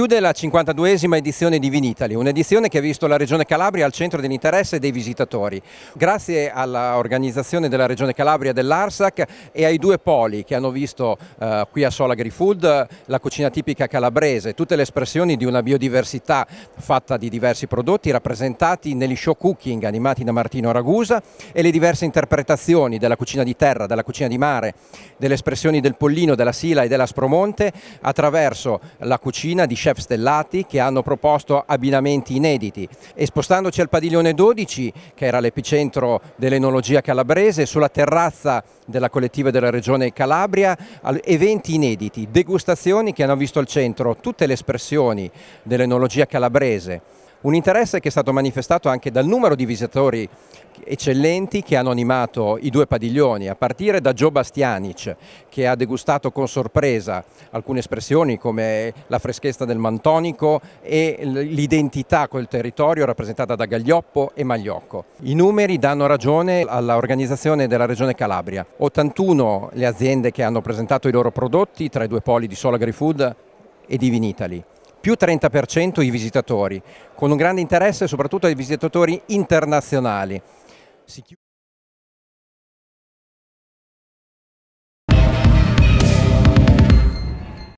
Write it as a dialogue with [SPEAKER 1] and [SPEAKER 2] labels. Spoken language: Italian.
[SPEAKER 1] Chiude la 52esima edizione di Vinitali, un'edizione che ha visto la Regione Calabria al centro dell'interesse dei visitatori. Grazie all'organizzazione della Regione Calabria dell'Arsac e ai due poli che hanno visto eh, qui a Sola Grifood la cucina tipica calabrese, tutte le espressioni di una biodiversità fatta di diversi prodotti rappresentati negli show cooking animati da Martino Ragusa e le diverse interpretazioni della cucina di terra, della cucina di mare, delle espressioni del pollino, della sila e dell'aspromonte attraverso la cucina di Shanghai chef stellati che hanno proposto abbinamenti inediti e spostandoci al padiglione 12 che era l'epicentro dell'enologia calabrese sulla terrazza della collettiva della regione Calabria eventi inediti, degustazioni che hanno visto al centro tutte le espressioni dell'enologia calabrese un interesse che è stato manifestato anche dal numero di visitatori eccellenti che hanno animato i due padiglioni, a partire da Gio Bastianic che ha degustato con sorpresa alcune espressioni come la freschezza del mantonico e l'identità col territorio rappresentata da Gaglioppo e Magliocco. I numeri danno ragione all'organizzazione della Regione Calabria. 81 le aziende che hanno presentato i loro prodotti tra i due poli di Solagri Food e di Vinitali più 30% i visitatori, con un grande interesse soprattutto ai visitatori internazionali.